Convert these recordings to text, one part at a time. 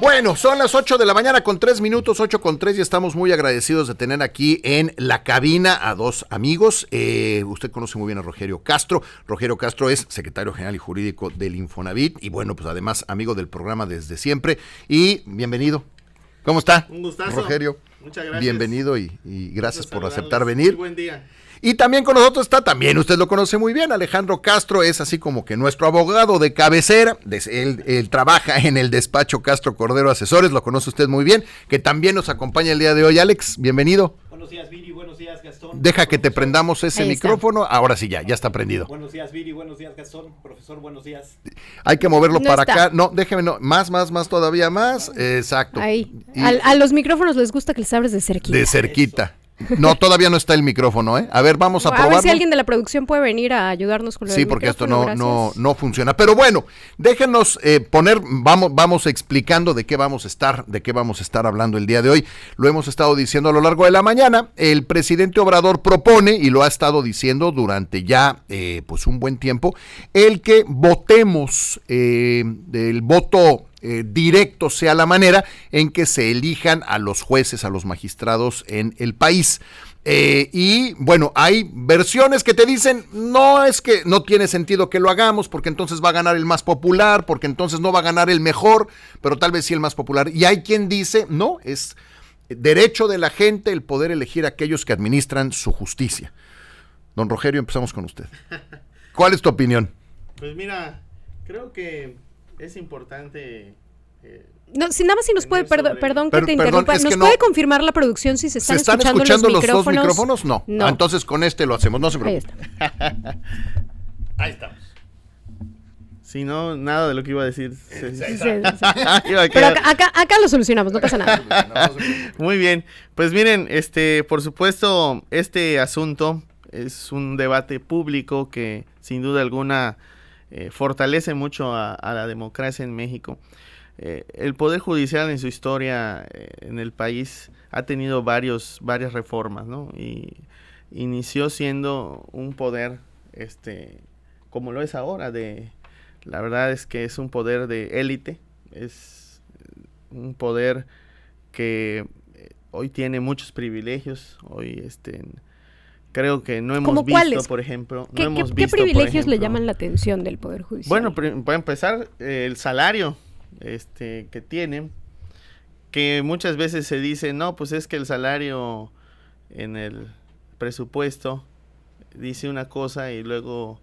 Bueno, son las 8 de la mañana con 3 minutos, 8 con 3 y estamos muy agradecidos de tener aquí en la cabina a dos amigos. Eh, usted conoce muy bien a Rogerio Castro. Rogerio Castro es secretario general y jurídico del Infonavit y bueno, pues además amigo del programa desde siempre. Y bienvenido. ¿Cómo está? Un gustazo. Rogerio. Muchas gracias. Bienvenido y, gracias por aceptar venir. buen día. Y también con nosotros está, también usted lo conoce muy bien, Alejandro Castro es así como que nuestro abogado de cabecera, él, él trabaja en el despacho Castro Cordero Asesores, lo conoce usted muy bien, que también nos acompaña el día de hoy. Alex, bienvenido. Buenos días, Viri. Buenos días, Gastón. Deja que te prendamos ese micrófono. Ahora sí, ya, ya está prendido. Buenos días, Viri. Buenos días, Gastón. Profesor, buenos días. Hay que moverlo para acá. No, déjeme, no. Más, más, más, todavía más. Exacto. Ahí. A, los micrófonos les gusta que les abres de cerquita. De cerquita. No, todavía no está el micrófono, ¿eh? A ver, vamos a, probar. A ver si alguien de la producción puede venir a ayudarnos con lo Sí, porque esto no, no, no, funciona. Pero bueno, déjenos eh, poner, vamos, vamos explicando de qué vamos a estar, de qué vamos a estar hablando el día de hoy. Lo hemos estado diciendo a lo largo de la mañana. El presidente Obrador propone, y lo ha estado diciendo durante ya eh, pues un buen tiempo, el que votemos eh, el voto eh, directo sea la manera en que se elijan a los jueces, a los magistrados en el país. Eh, y bueno, hay versiones que te dicen, no es que no tiene sentido que lo hagamos, porque entonces va a ganar el más popular, porque entonces no va a ganar el mejor, pero tal vez sí el más popular. Y hay quien dice, no, es derecho de la gente el poder elegir a aquellos que administran su justicia. Don Rogerio, empezamos con usted. ¿Cuál es tu opinión? Pues mira, creo que es importante eh, no, si nada más si nos puede, perdón, que te interrumpa, ¿nos puede confirmar la producción si se están, escuchando, los, dos micrófonos? No. entonces con este lo hacemos, no se preocupe. Ahí, estamos. Si no, nada de lo que iba a decir. Se, Pero acá, acá, acá, lo solucionamos, no pasa nada. Muy bien, pues miren, este, por supuesto, este asunto es un debate público que sin duda alguna eh, fortalece mucho a, la democracia en México. Eh, el Poder Judicial en su historia eh, en el país ha tenido varios, varias reformas, ¿no? Y inició siendo un poder, este, como lo es ahora, de, la verdad es que es un poder de élite, es un poder que hoy tiene muchos privilegios, hoy este, creo que no hemos visto, por ejemplo. ¿Qué, privilegios le llaman la atención del Poder Judicial? Bueno, para empezar, eh, el salario este, que tienen, que muchas veces se dice, no, pues es que el salario en el presupuesto dice una cosa y luego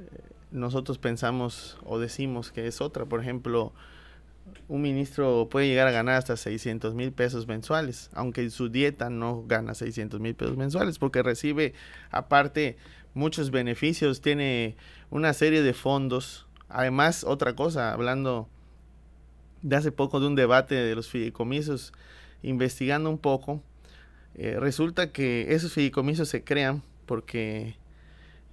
eh, nosotros pensamos o decimos que es otra. Por ejemplo, un ministro puede llegar a ganar hasta 600 mil pesos mensuales, aunque su dieta no gana 600 mil pesos mensuales, porque recibe aparte muchos beneficios, tiene una serie de fondos. Además, otra cosa, hablando de hace poco de un debate de los fideicomisos, investigando un poco, eh, resulta que esos fideicomisos se crean porque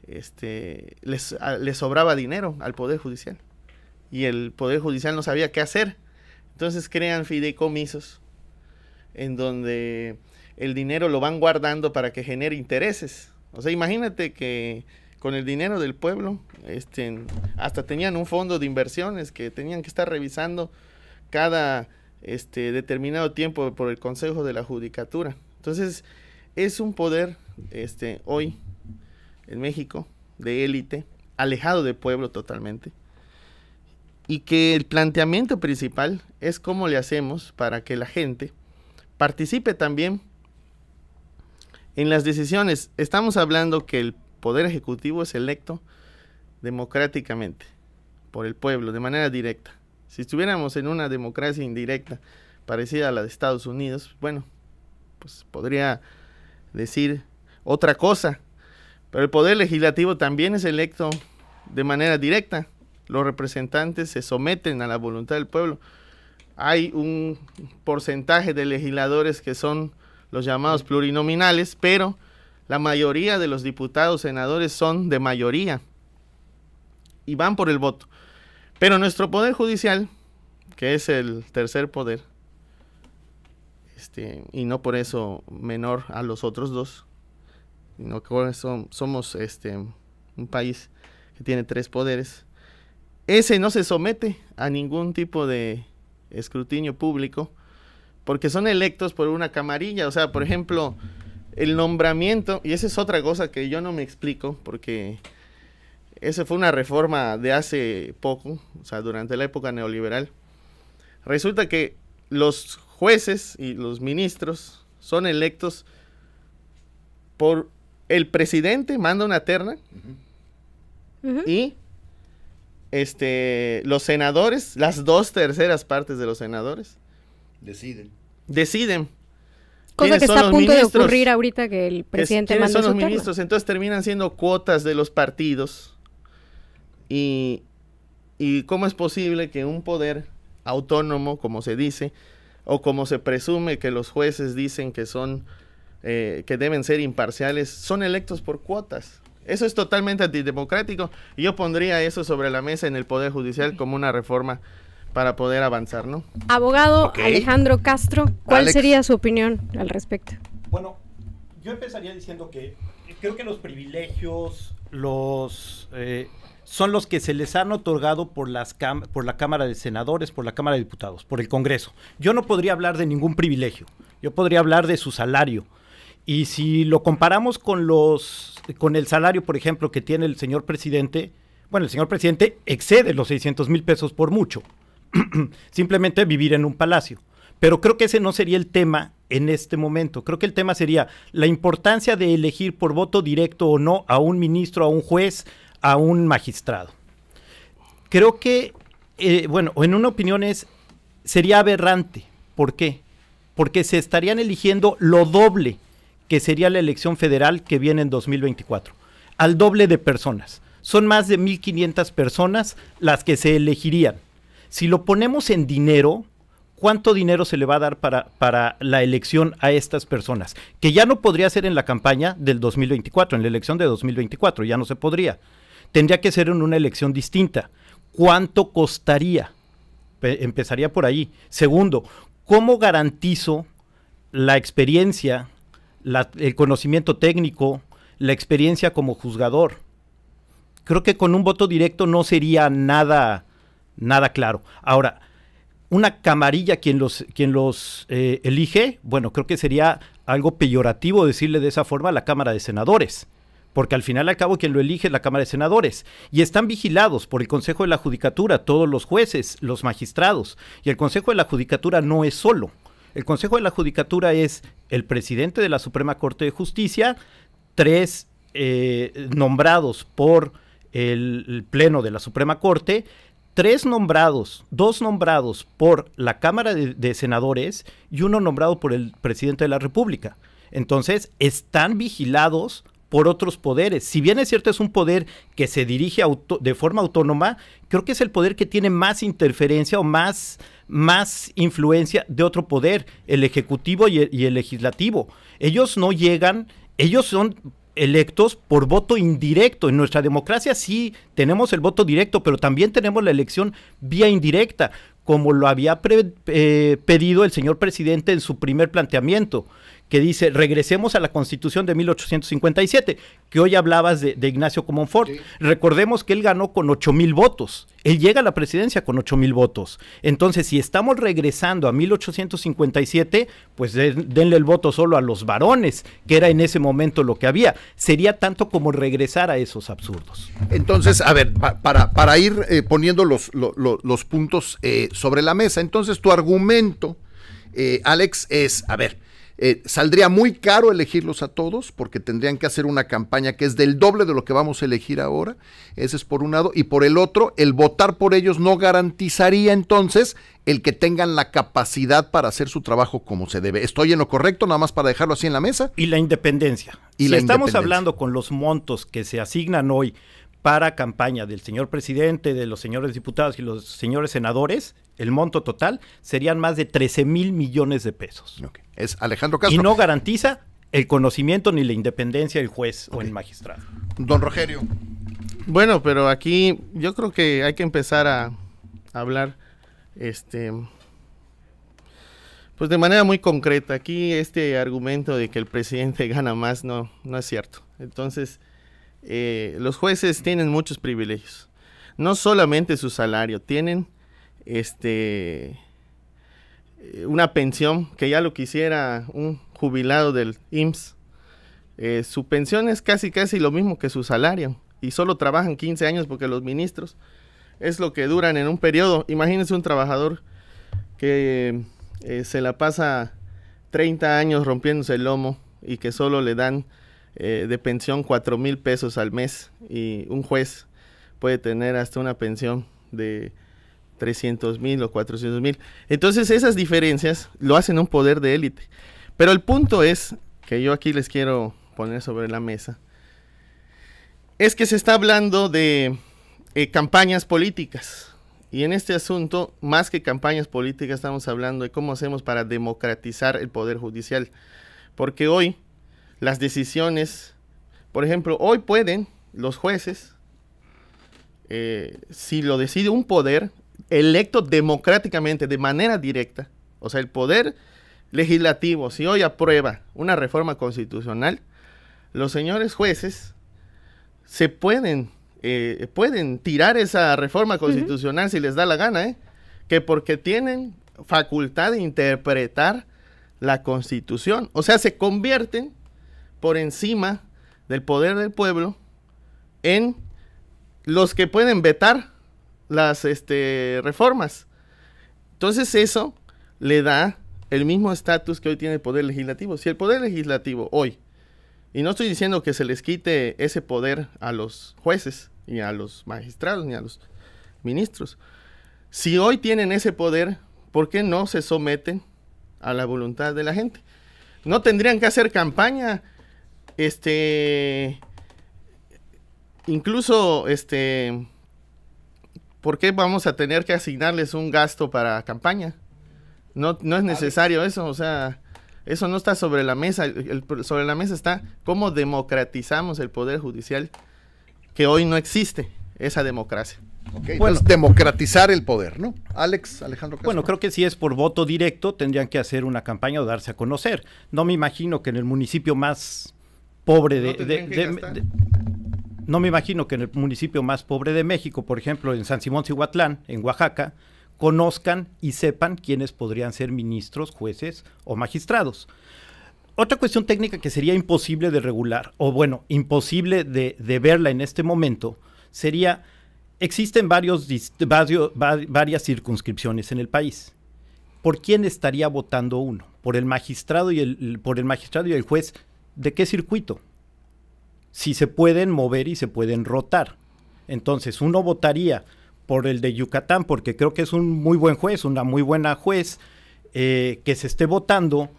este, les sobraba dinero al Poder Judicial y el Poder Judicial no sabía qué hacer. Entonces crean fideicomisos en donde el dinero lo van guardando para que genere intereses. O sea, imagínate que con el dinero del pueblo, este, hasta tenían un fondo de inversiones que tenían que estar revisando cada este, determinado tiempo por el Consejo de la Judicatura. Entonces, es un poder este, hoy en México de élite, alejado del pueblo totalmente y que el planteamiento principal es cómo le hacemos para que la gente participe también en las decisiones. Estamos hablando que el Poder Ejecutivo es electo democráticamente por el pueblo, de manera directa. Si estuviéramos en una democracia indirecta parecida a la de Estados Unidos, bueno, pues podría decir otra cosa. Pero el Poder Legislativo también es electo de manera directa los representantes se someten a la voluntad del pueblo. Hay un porcentaje de legisladores que son los llamados plurinominales, pero la mayoría de los diputados, senadores son de mayoría y van por el voto. Pero nuestro poder judicial, que es el tercer poder, este, y no por eso menor a los otros dos, sino que somos este, un país que tiene tres poderes, ese no se somete a ningún tipo de escrutinio público porque son electos por una camarilla. O sea, por ejemplo, el nombramiento, y esa es otra cosa que yo no me explico porque esa fue una reforma de hace poco, o sea, durante la época neoliberal. Resulta que los jueces y los ministros son electos por el presidente, manda una terna y este, los senadores, las dos terceras partes de los senadores. Deciden. Deciden. Cosa que está a punto de ocurrir ahorita que el presidente más son los ministros? Entonces terminan siendo cuotas de los partidos. Y, cómo es posible que un poder autónomo, como se dice, o como se presume que los jueces dicen que son, eh, que deben ser imparciales, son electos por cuotas. Eso es totalmente antidemocrático y yo pondría eso sobre la mesa en el Poder Judicial como una reforma para poder avanzar, ¿no? Abogado Alejandro Castro, ¿cuál sería su opinión al respecto? Bueno, yo empezaría diciendo que creo que los privilegios los eh, son los que se les han otorgado por, por la Cámara de Senadores, por la Cámara de Diputados, por el Congreso. Yo no podría hablar de ningún privilegio, yo podría hablar de su salario, y si lo comparamos con los con el salario, por ejemplo, que tiene el señor presidente, bueno, el señor presidente excede los 600 mil pesos por mucho. Simplemente vivir en un palacio. Pero creo que ese no sería el tema en este momento. Creo que el tema sería la importancia de elegir por voto directo o no a un ministro, a un juez, a un magistrado. Creo que, eh, bueno, en una opinión es, sería aberrante. ¿Por qué? Porque se estarían eligiendo lo doble que sería la elección federal que viene en 2024, al doble de personas. Son más de 1.500 personas las que se elegirían. Si lo ponemos en dinero, ¿cuánto dinero se le va a dar para, para la elección a estas personas? Que ya no podría ser en la campaña del 2024, en la elección de 2024, ya no se podría. Tendría que ser en una elección distinta. ¿Cuánto costaría? empezaría por ahí. Segundo, ¿cómo garantizo la experiencia el conocimiento técnico, la experiencia como juzgador. Creo que con un voto directo no sería nada, nada claro. Ahora, una camarilla quien los, quien los eh, elige, bueno, creo que sería algo peyorativo decirle de esa forma a la Cámara de Senadores, porque al final al cabo quien lo elige es la Cámara de Senadores, y están vigilados por el Consejo de la Judicatura, todos los jueces, los magistrados, y el Consejo de la Judicatura no es solo. El Consejo de la Judicatura es el presidente de la Suprema Corte de Justicia, tres eh, nombrados por el, Pleno de la Suprema Corte, tres nombrados, dos nombrados por la Cámara de, Senadores y uno nombrado por el presidente de la República. Entonces, están vigilados por otros poderes. Si bien es cierto, es un poder que se dirige de forma autónoma, creo que es el poder que tiene más interferencia o más, más influencia de otro poder, el Ejecutivo y el, Legislativo. Ellos no llegan, ellos son electos por voto indirecto. En nuestra democracia sí tenemos el voto directo, pero también tenemos la elección vía indirecta, como lo había eh, pedido el señor presidente en su primer planteamiento que dice, regresemos a la constitución de 1857, que hoy hablabas de, Ignacio Comonfort. Recordemos que él ganó con 8 mil votos. Él llega a la presidencia con 8 mil votos. Entonces, si estamos regresando a 1857, pues denle el voto solo a los varones, que era en ese momento lo que había. Sería tanto como regresar a esos absurdos. Entonces, a ver, para, para ir eh, poniendo los, los puntos eh, sobre la mesa, entonces tu argumento, eh, Alex, es, a ver, eh, saldría muy caro elegirlos a todos porque tendrían que hacer una campaña que es del doble de lo que vamos a elegir ahora. Ese es por un lado. Y por el otro, el votar por ellos no garantizaría entonces el que tengan la capacidad para hacer su trabajo como se debe. ¿Estoy en lo correcto? Nada más para dejarlo así en la mesa. Y la independencia. Y si estamos hablando con los montos que se asignan hoy para campaña del señor presidente, de los señores diputados y los señores senadores, el monto total serían más de 13 mil millones de pesos. Es Alejandro Castro. Y no garantiza el conocimiento ni la independencia del juez o el magistrado. Don Rogerio. Bueno, pero aquí yo creo que hay que empezar a, hablar este pues de manera muy concreta. Aquí este argumento de que el presidente gana más no no es cierto. Entonces, eh, los jueces tienen muchos privilegios. No solamente su salario, tienen este eh, una pensión que ya lo quisiera un jubilado del IMSS. Eh, su pensión es casi casi lo mismo que su salario y solo trabajan 15 años porque los ministros es lo que duran en un periodo. Imagínense un trabajador que se la pasa 30 años rompiéndose el lomo y que solo le dan eh, de pensión cuatro mil pesos al mes y un juez puede tener hasta una pensión de 300 mil o cuatrocientos mil. Entonces esas diferencias lo hacen un poder de élite. Pero el punto es, que yo aquí les quiero poner sobre la mesa, es que se está hablando de eh, campañas políticas. Y en este asunto, más que campañas políticas, estamos hablando de cómo hacemos para democratizar el poder judicial. Porque hoy las decisiones. Por ejemplo, hoy pueden los jueces, eh, si lo decide un poder electo democráticamente, de manera directa, o sea, el poder legislativo, si hoy aprueba una reforma constitucional, los señores jueces se pueden, eh, pueden tirar esa reforma constitucional si les da la gana, ¿eh? que porque tienen facultad de interpretar la constitución, o sea, se convierten por encima del poder del pueblo en los que pueden vetar las este, reformas. Entonces eso le da el mismo estatus que hoy tiene el poder legislativo. Si el poder legislativo hoy, y no estoy diciendo que se les quite ese poder a los jueces, ni a los magistrados, ni a los ministros, si hoy tienen ese poder, ¿por qué no se someten a la voluntad de la gente? No tendrían que hacer campaña, este. Incluso, este. ¿Por qué vamos a tener que asignarles un gasto para campaña? No, no es necesario eso, o sea, eso no está sobre la mesa. sobre la mesa está cómo democratizamos el Poder Judicial, que hoy no existe esa democracia. Okay, bueno, democratizar el poder, ¿no? Alex, Alejandro. Castro. Bueno, creo que si es por voto directo, tendrían que hacer una campaña o darse a conocer. No me imagino que en el municipio más pobre de, ¿No, me imagino que en el municipio más pobre de México, por ejemplo, en San Simón Cihuatlán, en Oaxaca, conozcan y sepan quiénes podrían ser ministros, jueces o magistrados. Otra cuestión técnica que sería imposible de regular, o bueno, imposible de, verla en este momento, sería, existen varias circunscripciones en el país. ¿Por quién estaría votando uno? ¿Por el magistrado y el, por el, magistrado y el juez ¿de qué circuito? Si se pueden mover y se pueden rotar. Entonces, uno votaría por el de Yucatán, porque creo que es un muy buen juez, una muy buena juez, eh, que se esté votando,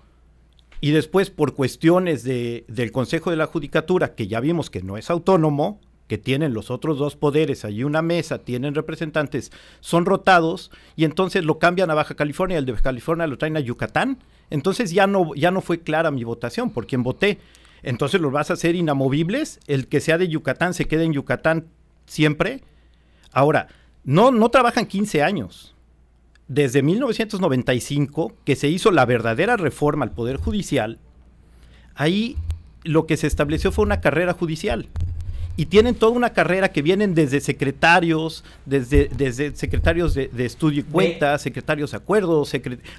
y después por cuestiones de, del Consejo de la Judicatura, que ya vimos que no es autónomo, que tienen los otros dos poderes, hay una mesa, tienen representantes, son rotados, y entonces lo cambian a Baja California, el de Baja California lo traen a Yucatán, entonces ya no, ya no fue clara mi votación por quien voté. Entonces los vas a hacer inamovibles. El que sea de Yucatán se queda en Yucatán siempre. Ahora, no, no trabajan 15 años. Desde 1995, que se hizo la verdadera reforma al Poder Judicial, ahí lo que se estableció fue una carrera judicial y tienen toda una carrera que vienen desde secretarios, desde, desde secretarios de, estudio y cuenta, secretarios de acuerdos,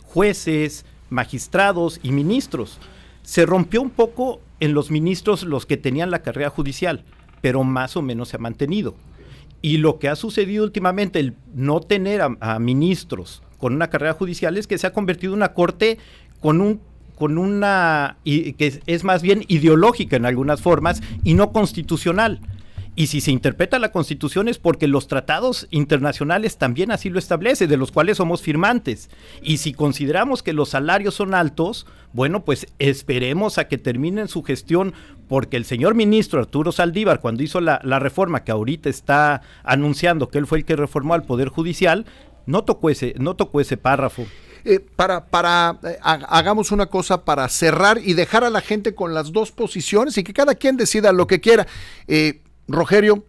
jueces, magistrados y ministros. Se rompió un poco en los ministros los que tenían la carrera judicial, pero más o menos se ha mantenido. Y lo que ha sucedido últimamente, el no tener a, ministros con una carrera judicial, es que se ha convertido en una corte con un con una y que es más bien ideológica en algunas formas y no constitucional. Y si se interpreta la Constitución es porque los tratados internacionales también así lo establece, de los cuales somos firmantes. Y si consideramos que los salarios son altos, bueno, pues esperemos a que terminen su gestión, porque el señor ministro Arturo Saldívar, cuando hizo la, reforma que ahorita está anunciando que él fue el que reformó al Poder Judicial, no tocó ese, no tocó ese párrafo. Eh, para, para eh, hagamos una cosa para cerrar y dejar a la gente con las dos posiciones y que cada quien decida lo que quiera. Eh, Rogerio,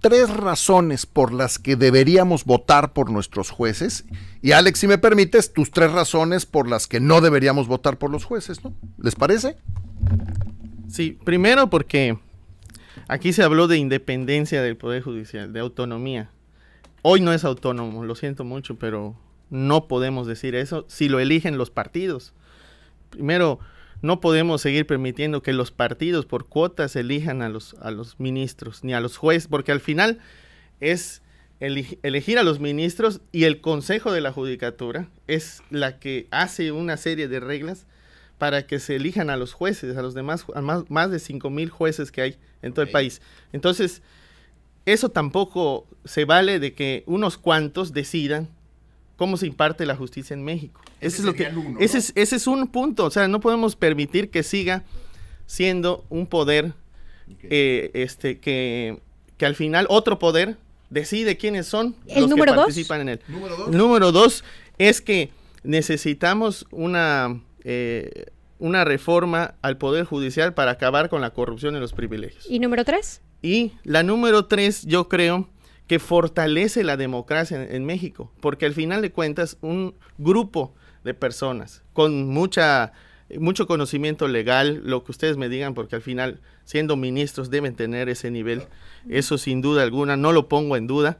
tres razones por las que deberíamos votar por nuestros jueces. Y Alex, si me permites, tus tres razones por las que no deberíamos votar por los jueces, ¿no? ¿Les parece? Sí, primero porque aquí se habló de independencia del Poder Judicial, de autonomía. Hoy no es autónomo, lo siento mucho, pero no podemos decir eso si lo eligen los partidos. Primero, no podemos seguir permitiendo que los partidos por cuotas elijan a los, a los ministros ni a los jueces, porque al final es elegir a los ministros y el Consejo de la Judicatura es la que hace una serie de reglas para que se elijan a los jueces, a los demás, a más, de 5 mil jueces que hay en todo el país. Entonces, eso tampoco se vale de que unos cuantos decidan cómo se imparte la justicia en México. Ese, es lo que ese, es, un punto, o sea, no podemos permitir que siga siendo un poder eh, este que, que al final otro poder decide quiénes son los que participan en él. Número dos. Número dos es que necesitamos una eh, una reforma al poder judicial para acabar con la corrupción y los privilegios. Y número tres. Y la número tres, yo creo que fortalece la democracia en, México, porque al final de cuentas un grupo de personas con mucha mucho conocimiento legal, lo que ustedes me digan, porque al final, siendo ministros, deben tener ese nivel. Eso sin duda alguna, no lo pongo en duda.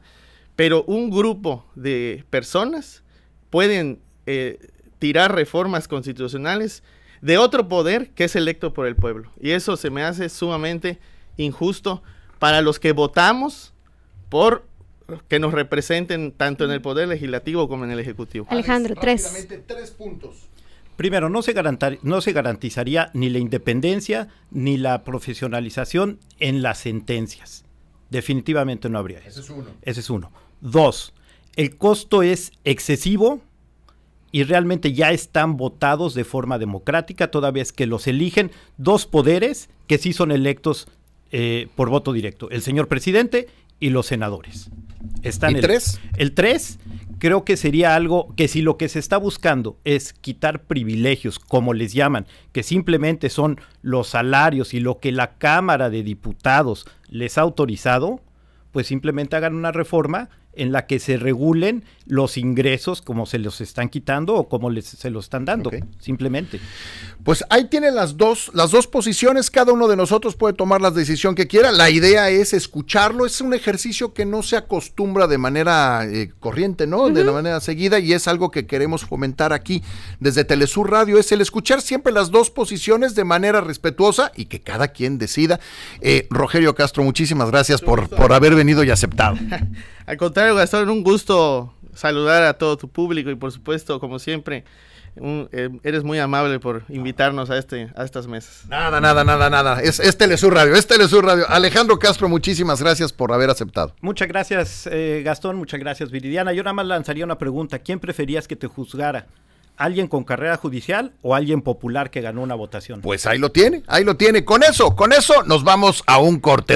Pero un grupo de personas pueden eh, tirar reformas constitucionales de otro poder que es electo por el pueblo. Y eso se me hace sumamente injusto para los que votamos por que nos representen tanto en el Poder Legislativo como en el Ejecutivo. Alejandro, tres. tres puntos. Primero, no se, no se garantizaría ni la independencia ni la profesionalización en las sentencias. Definitivamente no habría. Ese es uno. Ese es uno. Dos, el costo es excesivo y realmente ya están votados de forma democrática, toda vez que los eligen dos poderes que sí son electos eh, por voto directo, el señor presidente y los senadores. el tres El 3 creo que sería algo que si lo que se está buscando es quitar privilegios, como les llaman, que simplemente son los salarios y lo que la Cámara de Diputados les ha autorizado, pues simplemente hagan una reforma en la que se regulen los ingresos como se los están quitando o como les, se los están dando, simplemente. Pues ahí tienen las dos, las dos posiciones, cada uno de nosotros puede tomar la decisión que quiera, la idea es escucharlo, es un ejercicio que no se acostumbra de manera eh, corriente, ¿no? De la manera seguida y es algo que queremos fomentar aquí desde Telesur Radio, es el escuchar siempre las dos posiciones de manera respetuosa y que cada quien decida. Eh, Rogelio Castro, muchísimas gracias por, por haber venido y aceptado. Al contrario, Gastón, un gusto saludar a todo tu público y por supuesto, como siempre, eh, eres muy amable por invitarnos a, este, a estas mesas. Nada, nada, nada, nada. Es, es Telesur Radio, es Telesur Radio. Alejandro Castro, muchísimas gracias por haber aceptado. Muchas gracias, eh, Gastón. Muchas gracias, Viridiana. Yo nada más lanzaría una pregunta. ¿Quién preferías que te juzgara? alguien con carrera judicial o alguien popular que ganó una votación. Pues ahí lo tiene, ahí lo tiene. Con eso, con eso nos vamos a un corte.